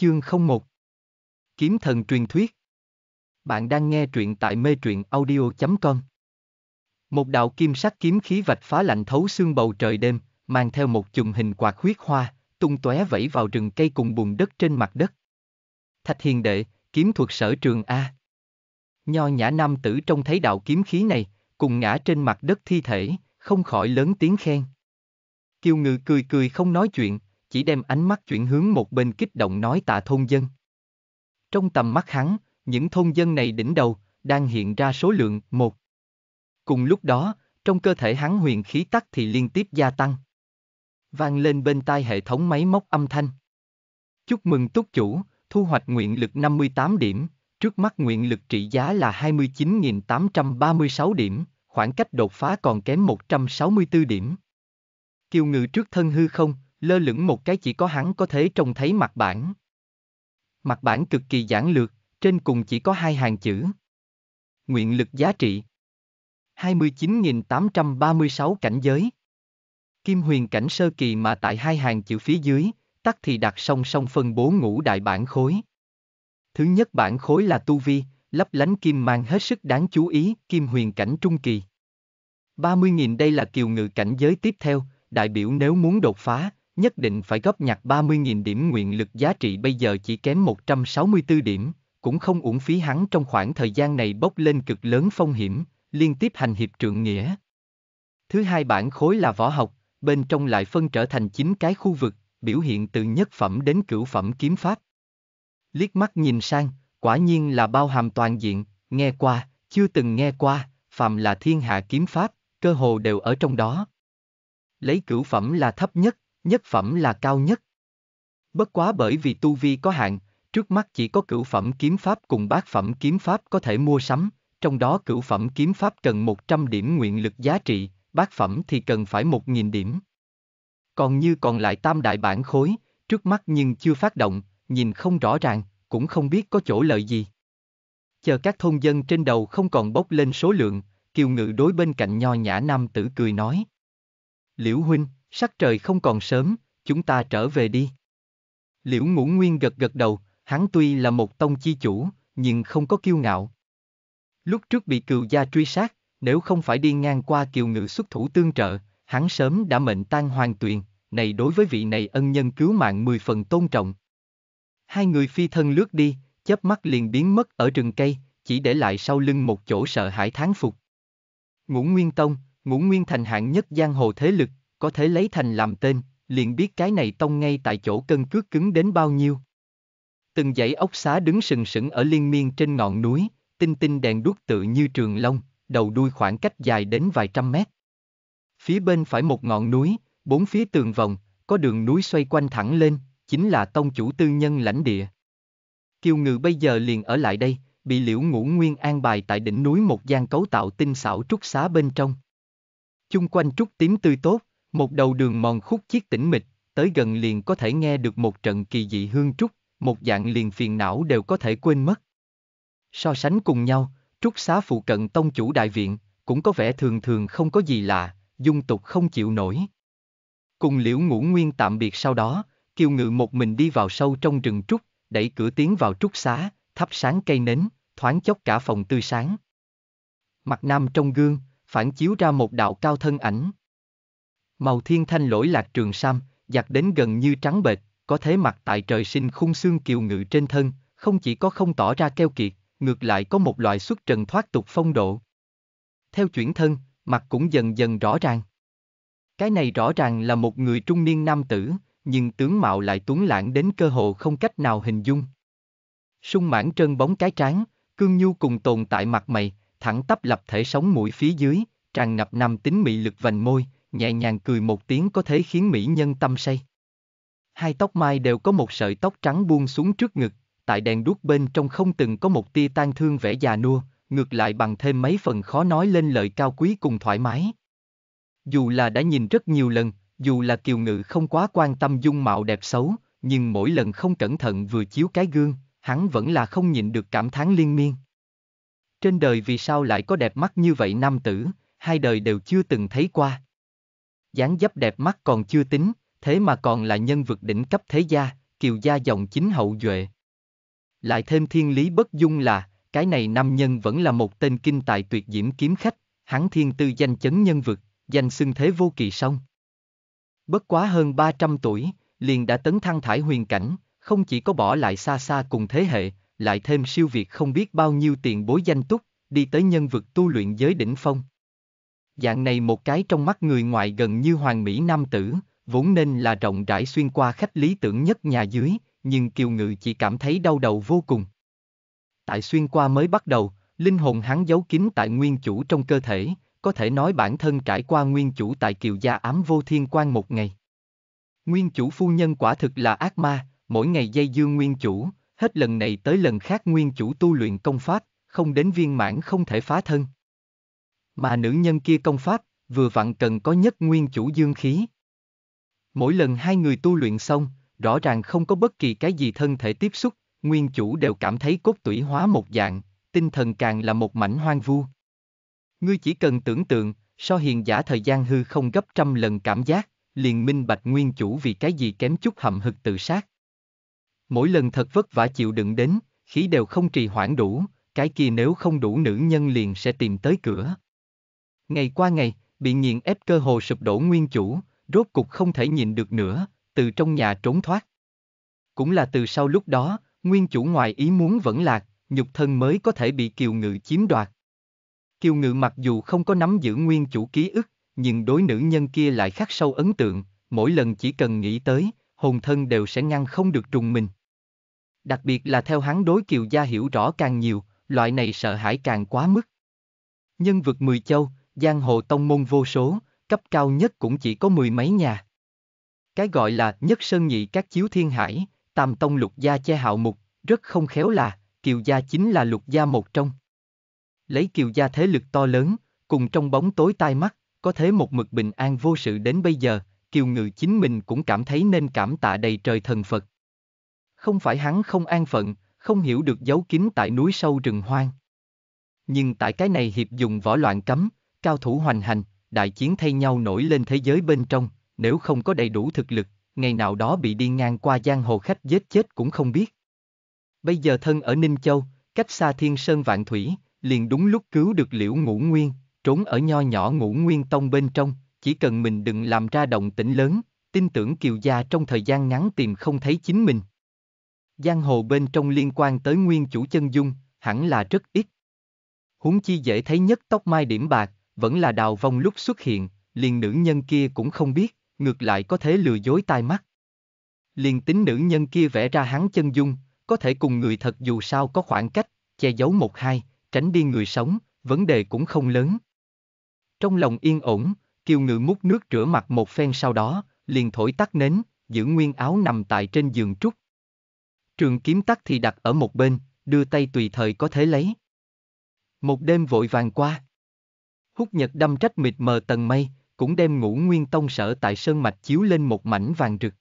Chương 01 Kiếm thần truyền thuyết Bạn đang nghe truyện tại mê truyện audio.com Một đạo kim sắc kiếm khí vạch phá lạnh thấu xương bầu trời đêm, mang theo một chùm hình quạt huyết hoa, tung tóe vẫy vào rừng cây cùng bùn đất trên mặt đất. Thạch hiền đệ, kiếm thuật sở trường A. Nho nhã nam tử trông thấy đạo kiếm khí này, cùng ngã trên mặt đất thi thể, không khỏi lớn tiếng khen. Kiều ngự cười cười không nói chuyện, chỉ đem ánh mắt chuyển hướng một bên kích động nói tạ thôn dân. Trong tầm mắt hắn, những thôn dân này đỉnh đầu, đang hiện ra số lượng một. Cùng lúc đó, trong cơ thể hắn huyền khí tắc thì liên tiếp gia tăng. Vang lên bên tai hệ thống máy móc âm thanh. Chúc mừng túc chủ, thu hoạch nguyện lực 58 điểm, trước mắt nguyện lực trị giá là 29.836 điểm, khoảng cách đột phá còn kém 164 điểm. Kiều ngự trước thân hư không, lơ lửng một cái chỉ có hắn có thể trông thấy mặt bản. Mặt bản cực kỳ giản lược, trên cùng chỉ có hai hàng chữ. Nguyện lực giá trị 29.836 cảnh giới Kim huyền cảnh sơ kỳ mà tại hai hàng chữ phía dưới, tắt thì đặt song song phân bố ngũ đại bản khối. Thứ nhất bản khối là tu vi, lấp lánh kim mang hết sức đáng chú ý, kim huyền cảnh trung kỳ. 30.000 đây là kiều ngự cảnh giới tiếp theo, đại biểu nếu muốn đột phá, nhất định phải góp nhặt 30.000 điểm nguyện lực giá trị bây giờ chỉ kém 164 điểm, cũng không uổng phí hắn trong khoảng thời gian này bốc lên cực lớn phong hiểm, liên tiếp hành hiệp trượng nghĩa. Thứ hai bản khối là võ học, bên trong lại phân trở thành chín cái khu vực, biểu hiện từ nhất phẩm đến cửu phẩm kiếm pháp. Liếc mắt nhìn sang, quả nhiên là bao hàm toàn diện, nghe qua, chưa từng nghe qua, phàm là thiên hạ kiếm pháp, cơ hồ đều ở trong đó. Lấy cửu phẩm là thấp nhất, nhất phẩm là cao nhất. Bất quá bởi vì tu vi có hạn, trước mắt chỉ có cửu phẩm kiếm pháp cùng bát phẩm kiếm pháp có thể mua sắm, trong đó cửu phẩm kiếm pháp cần 100 điểm nguyện lực giá trị, bát phẩm thì cần phải 1.000 điểm. Còn như còn lại tam đại bản khối, trước mắt nhưng chưa phát động, nhìn không rõ ràng, cũng không biết có chỗ lợi gì. Chờ các thôn dân trên đầu không còn bốc lên số lượng, kiều ngự đối bên cạnh nho nhã nam tử cười nói. Liễu huynh, Sắc trời không còn sớm, chúng ta trở về đi. Liễu ngũ nguyên gật gật đầu, hắn tuy là một tông chi chủ, nhưng không có kiêu ngạo. Lúc trước bị Cựu gia truy sát, nếu không phải đi ngang qua kiều ngự xuất thủ tương trợ, hắn sớm đã mệnh tan hoàn tuyền, này đối với vị này ân nhân cứu mạng mười phần tôn trọng. Hai người phi thân lướt đi, chớp mắt liền biến mất ở rừng cây, chỉ để lại sau lưng một chỗ sợ hãi tháng phục. Ngũ Nguyên Tông, Ngũ Nguyên thành hạng nhất giang hồ thế lực, có thể lấy thành làm tên, liền biết cái này tông ngay tại chỗ cân cước cứng đến bao nhiêu. Từng dãy ốc xá đứng sừng sững ở liên miên trên ngọn núi, tinh tinh đèn đuốc tự như trường lông đầu đuôi khoảng cách dài đến vài trăm mét. Phía bên phải một ngọn núi, bốn phía tường vòng, có đường núi xoay quanh thẳng lên, chính là tông chủ tư nhân lãnh địa. Kiều ngự bây giờ liền ở lại đây, bị liễu ngũ nguyên an bài tại đỉnh núi một gian cấu tạo tinh xảo trúc xá bên trong. Chung quanh trúc tím tươi tốt, một đầu đường mòn khúc chiếc tĩnh mịch, tới gần liền có thể nghe được một trận kỳ dị hương trúc, một dạng liền phiền não đều có thể quên mất. So sánh cùng nhau, trúc xá phụ cận tông chủ đại viện, cũng có vẻ thường thường không có gì lạ, dung tục không chịu nổi. Cùng liễu ngũ nguyên tạm biệt sau đó, kiều ngự một mình đi vào sâu trong rừng trúc, đẩy cửa tiến vào trúc xá, thắp sáng cây nến, thoáng chốc cả phòng tươi sáng. Mặt nam trong gương, phản chiếu ra một đạo cao thân ảnh. Màu thiên thanh lỗi lạc trường sam, giặt đến gần như trắng bệch, có thế mặt tại trời sinh khung xương kiều ngự trên thân, không chỉ có không tỏ ra keo kiệt, ngược lại có một loại xuất trần thoát tục phong độ. Theo chuyển thân, mặt cũng dần dần rõ ràng. Cái này rõ ràng là một người trung niên nam tử, nhưng tướng mạo lại tuấn lãng đến cơ hồ không cách nào hình dung. Sung mãn trơn bóng cái trán, cương nhu cùng tồn tại mặt mày, thẳng tắp lập thể sống mũi phía dưới, tràn ngập nam tính mị lực vành môi, nhẹ nhàng cười một tiếng có thể khiến mỹ nhân tâm say. Hai tóc mai đều có một sợi tóc trắng buông xuống trước ngực, tại đèn đuốc bên trong không từng có một tia tan thương vẻ già nua, ngược lại bằng thêm mấy phần khó nói lên lời cao quý cùng thoải mái. Dù là đã nhìn rất nhiều lần, dù là kiều ngự không quá quan tâm dung mạo đẹp xấu, nhưng mỗi lần không cẩn thận vừa chiếu cái gương, hắn vẫn là không nhịn được cảm thán liên miên. Trên đời vì sao lại có đẹp mắt như vậy nam tử, hai đời đều chưa từng thấy qua dáng dấp đẹp mắt còn chưa tính, thế mà còn là nhân vật đỉnh cấp thế gia, kiều gia dòng chính hậu duệ. Lại thêm thiên lý bất dung là, cái này nam nhân vẫn là một tên kinh tài tuyệt diễm kiếm khách, hắn thiên tư danh chấn nhân vực, danh xưng thế vô kỳ song. Bất quá hơn 300 tuổi, liền đã tấn thăng thải huyền cảnh, không chỉ có bỏ lại xa xa cùng thế hệ, lại thêm siêu việt không biết bao nhiêu tiền bối danh túc, đi tới nhân vực tu luyện giới đỉnh phong. Dạng này một cái trong mắt người ngoài gần như hoàng mỹ nam tử, vốn nên là rộng rãi xuyên qua khách lý tưởng nhất nhà dưới, nhưng kiều ngự chỉ cảm thấy đau đầu vô cùng. Tại xuyên qua mới bắt đầu, linh hồn hắn giấu kín tại nguyên chủ trong cơ thể, có thể nói bản thân trải qua nguyên chủ tại kiều gia ám vô thiên quan một ngày. Nguyên chủ phu nhân quả thực là ác ma, mỗi ngày dây dương nguyên chủ, hết lần này tới lần khác nguyên chủ tu luyện công pháp, không đến viên mãn không thể phá thân. Mà nữ nhân kia công pháp, vừa vặn cần có nhất nguyên chủ dương khí. Mỗi lần hai người tu luyện xong, rõ ràng không có bất kỳ cái gì thân thể tiếp xúc, nguyên chủ đều cảm thấy cốt tủy hóa một dạng, tinh thần càng là một mảnh hoang vu. Ngươi chỉ cần tưởng tượng, so hiền giả thời gian hư không gấp trăm lần cảm giác, liền minh bạch nguyên chủ vì cái gì kém chút hậm hực tự sát. Mỗi lần thật vất vả chịu đựng đến, khí đều không trì hoãn đủ, cái kia nếu không đủ nữ nhân liền sẽ tìm tới cửa. Ngày qua ngày, bị nghiện ép cơ hồ sụp đổ nguyên chủ, rốt cục không thể nhìn được nữa, từ trong nhà trốn thoát. Cũng là từ sau lúc đó, nguyên chủ ngoài ý muốn vẫn lạc, nhục thân mới có thể bị kiều ngự chiếm đoạt. Kiều ngự mặc dù không có nắm giữ nguyên chủ ký ức, nhưng đối nữ nhân kia lại khắc sâu ấn tượng, mỗi lần chỉ cần nghĩ tới, hồn thân đều sẽ ngăn không được trùng mình. Đặc biệt là theo hắn đối kiều gia hiểu rõ càng nhiều, loại này sợ hãi càng quá mức. Nhân vực mười châu, giang hồ tông môn vô số, cấp cao nhất cũng chỉ có mười mấy nhà. Cái gọi là nhất sơn nhị các chiếu thiên hải, tam tông lục gia che hạo mục, rất không khéo là, kiều gia chính là lục gia một trong. Lấy kiều gia thế lực to lớn, cùng trong bóng tối tai mắt, có thế một mực bình an vô sự đến bây giờ, kiều ngự chính mình cũng cảm thấy nên cảm tạ đầy trời thần Phật. Không phải hắn không an phận, không hiểu được giấu kín tại núi sâu rừng hoang. Nhưng tại cái này hiệp dùng võ loạn cấm, cao thủ hoành hành, đại chiến thay nhau nổi lên thế giới bên trong, nếu không có đầy đủ thực lực, ngày nào đó bị đi ngang qua giang hồ khách giết chết cũng không biết. Bây giờ thân ở Ninh Châu, cách xa thiên sơn vạn thủy, liền đúng lúc cứu được liễu ngũ nguyên, trốn ở nho nhỏ ngũ nguyên tông bên trong, chỉ cần mình đừng làm ra động tĩnh lớn, tin tưởng kiều gia trong thời gian ngắn tìm không thấy chính mình. Giang hồ bên trong liên quan tới nguyên chủ chân dung, hẳn là rất ít. Huống chi dễ thấy nhất tóc mai điểm bạc, vẫn là đào vong lúc xuất hiện, liền nữ nhân kia cũng không biết, ngược lại có thể lừa dối tai mắt. Liền tính nữ nhân kia vẽ ra hắn chân dung, có thể cùng người thật dù sao có khoảng cách, che giấu một hai, tránh đi người sống, vấn đề cũng không lớn. Trong lòng yên ổn, kiều ngự múc nước rửa mặt một phen sau đó, liền thổi tắt nến, giữ nguyên áo nằm tại trên giường trúc. Trường kiếm tắt thì đặt ở một bên, đưa tay tùy thời có thể lấy. Một đêm vội vàng qua, hút nhật đâm trách mịt mờ tầng mây, cũng đem ngũ nguyên tông sở tại sơn mạch chiếu lên một mảnh vàng rực.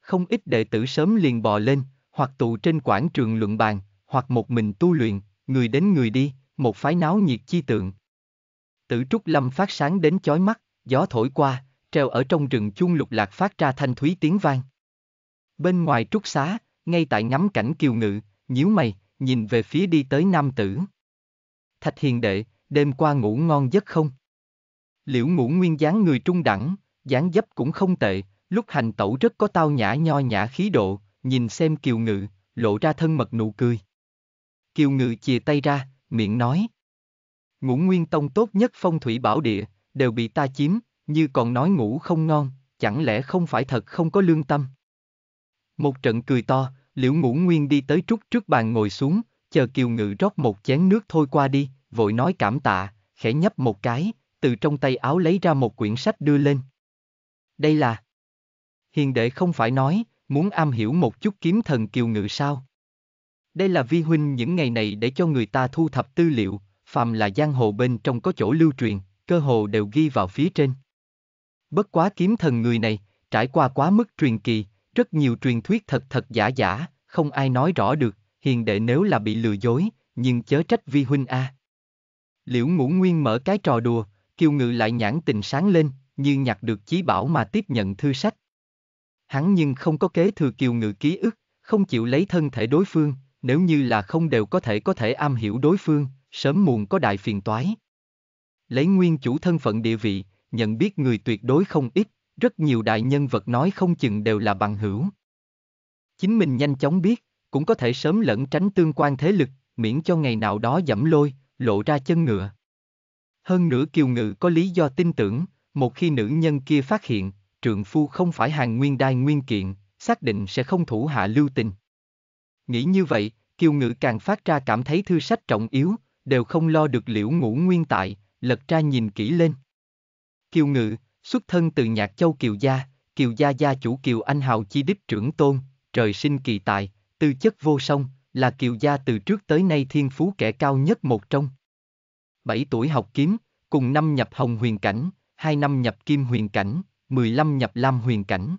Không ít đệ tử sớm liền bò lên, hoặc tụ trên quảng trường luận bàn, hoặc một mình tu luyện, người đến người đi, một phái náo nhiệt chi tượng. Tử trúc lâm phát sáng đến chói mắt, gió thổi qua, treo ở trong rừng chuông lục lạc phát ra thanh thúy tiếng vang. Bên ngoài trúc xá, ngay tại ngắm cảnh kiều ngự, nhíu mày, nhìn về phía đi tới nam tử. Thạch hiền đệ, đêm qua ngủ ngon giấc không? Liễu ngủ nguyên dáng người trung đẳng, dáng dấp cũng không tệ, lúc hành tẩu rất có tao nhã nho nhã khí độ, nhìn xem kiều ngự, lộ ra thân mật nụ cười. Kiều ngự chìa tay ra, miệng nói. Ngũ nguyên tông tốt nhất phong thủy bảo địa, đều bị ta chiếm, như còn nói ngủ không ngon, chẳng lẽ không phải thật không có lương tâm. Một trận cười to, liễu ngũ nguyên đi tới trúc trước bàn ngồi xuống, chờ kiều ngự rót một chén nước thôi qua đi, vội nói cảm tạ, khẽ nhấp một cái, từ trong tay áo lấy ra một quyển sách đưa lên. Đây là... Hiền đệ không phải nói, muốn am hiểu một chút kiếm thần kiều ngự sao? Đây là vi huynh những ngày này để cho người ta thu thập tư liệu, phàm là giang hồ bên trong có chỗ lưu truyền, cơ hồ đều ghi vào phía trên. Bất quá kiếm thần người này, trải qua quá mức truyền kỳ, rất nhiều truyền thuyết thật thật giả giả, không ai nói rõ được, hiền đệ nếu là bị lừa dối, nhưng chớ trách vi huynh a. À. Liễu ngũ nguyên mở cái trò đùa, kiều ngự lại nhãn tình sáng lên, như nhặt được chí bảo mà tiếp nhận thư sách. Hắn nhưng không có kế thừa kiều ngự ký ức, không chịu lấy thân thể đối phương, nếu như là không đều có thể có thể am hiểu đối phương, sớm muộn có đại phiền toái. Lấy nguyên chủ thân phận địa vị, nhận biết người tuyệt đối không ít, rất nhiều đại nhân vật nói không chừng đều là bằng hữu. Chính mình nhanh chóng biết, cũng có thể sớm lẫn tránh tương quan thế lực, miễn cho ngày nào đó dẫm lôi, lộ ra chân ngựa. Hơn nữa kiều ngự có lý do tin tưởng, một khi nữ nhân kia phát hiện, trượng phu không phải hàng nguyên đai nguyên kiện, xác định sẽ không thủ hạ lưu tình. Nghĩ như vậy, kiều ngự càng phát ra cảm thấy thư sách trọng yếu, đều không lo được liễu ngũ nguyên tại, lật ra nhìn kỹ lên. Kiều ngự, xuất thân từ nhạc châu kiều gia, kiều gia gia chủ kiều anh hào chi đích trưởng tôn, trời sinh kỳ tài, tư chất vô song, là kiều gia từ trước tới nay thiên phú kẻ cao nhất một trong. Bảy tuổi học kiếm, cùng năm nhập hồng huyền cảnh, hai năm nhập kim huyền cảnh, mười lăm nhập lam huyền cảnh.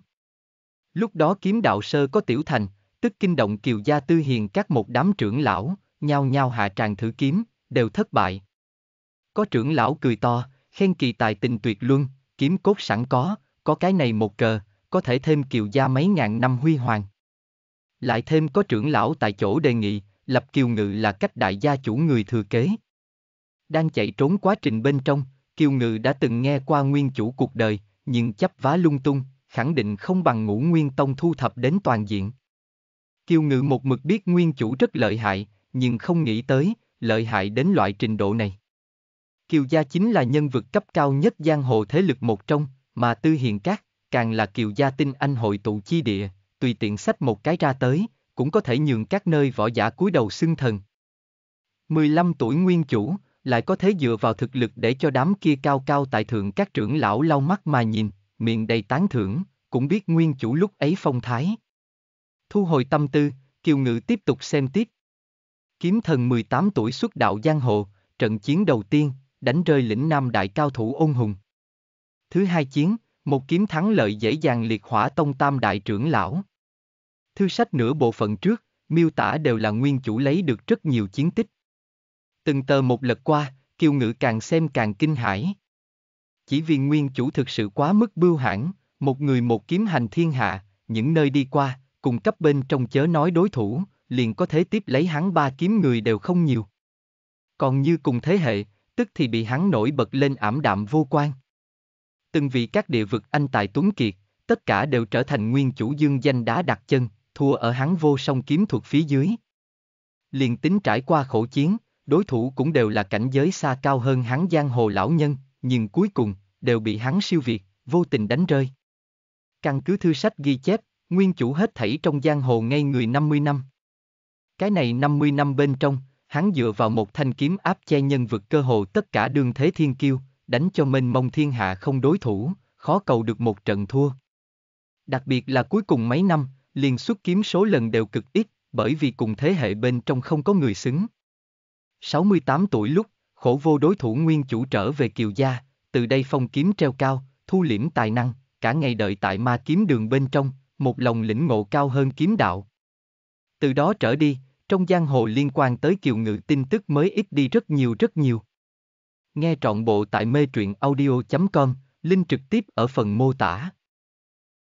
Lúc đó kiếm đạo sơ có tiểu thành, tức kinh động kiều gia tư hiền các một đám trưởng lão, nhao nhao hạ tràng thử kiếm, đều thất bại. Có trưởng lão cười to, khen kỳ tài tình tuyệt luân, kiếm cốt sẵn có, có cái này một cờ, có thể thêm kiều gia mấy ngàn năm huy hoàng. Lại thêm có trưởng lão tại chỗ đề nghị, lập kiều ngự là cách đại gia chủ người thừa kế. Đang chạy trốn quá trình bên trong, kiều ngự đã từng nghe qua nguyên chủ cuộc đời, nhưng chấp vá lung tung, khẳng định không bằng ngũ nguyên tông thu thập đến toàn diện. Kiều ngự một mực biết nguyên chủ rất lợi hại, nhưng không nghĩ tới, lợi hại đến loại trình độ này. Kiều gia chính là nhân vật cấp cao nhất giang hồ thế lực một trong, mà Tư Hiền Các, càng là Kiều gia tinh anh hội tụ chi địa, tùy tiện sách một cái ra tới, cũng có thể nhường các nơi võ giả cúi đầu xưng thần. 15 tuổi nguyên chủ, lại có thế dựa vào thực lực để cho đám kia cao cao tại thượng các trưởng lão lau mắt mà nhìn, miệng đầy tán thưởng, cũng biết nguyên chủ lúc ấy phong thái. Thu hồi tâm tư, Kiều Ngự tiếp tục xem tiếp. Kiếm thần 18 tuổi xuất đạo giang hồ, trận chiến đầu tiên, đánh rơi lĩnh nam đại cao thủ ôn hùng. Thứ hai chiến, một kiếm thắng lợi dễ dàng liệt hỏa tông tam đại trưởng lão. Thư sách nửa bộ phận trước, miêu tả đều là nguyên chủ lấy được rất nhiều chiến tích. Từng tờ một lật qua, kiều ngữ càng xem càng kinh hãi. Chỉ vì nguyên chủ thực sự quá mức bưu hãn, một người một kiếm hành thiên hạ, những nơi đi qua, cùng cấp bên trong chớ nói đối thủ, liền có thể tiếp lấy hắn ba kiếm người đều không nhiều. Còn như cùng thế hệ, tức thì bị hắn nổi bật lên ảm đạm vô quan. Từng vị các địa vực anh tài tuấn kiệt, tất cả đều trở thành nguyên chủ dương danh đá đặt chân, thua ở hắn vô song kiếm thuật phía dưới. Liền tính trải qua khổ chiến, đối thủ cũng đều là cảnh giới xa cao hơn hắn giang hồ lão nhân, nhưng cuối cùng, đều bị hắn siêu việt, vô tình đánh rơi. Căn cứ thư sách ghi chép, nguyên chủ hết thảy trong giang hồ ngay người 50 năm. Cái này 50 năm bên trong, hắn dựa vào một thanh kiếm áp che nhân vực cơ hồ tất cả đương thế thiên kiêu, đánh cho mênh mông thiên hạ không đối thủ, khó cầu được một trận thua. Đặc biệt là cuối cùng mấy năm, liền xuất kiếm số lần đều cực ít, bởi vì cùng thế hệ bên trong không có người xứng. 68 tuổi lúc, khổ vô đối thủ nguyên chủ trở về kiều gia, từ đây phong kiếm treo cao, thu liễm tài năng, cả ngày đợi tại ma kiếm đường bên trong, một lòng lĩnh ngộ cao hơn kiếm đạo. Từ đó trở đi, trong giang hồ liên quan tới kiều ngự tin tức mới ít đi rất nhiều rất nhiều. Nghe trọn bộ tại mê truyện audio.com, link trực tiếp ở phần mô tả.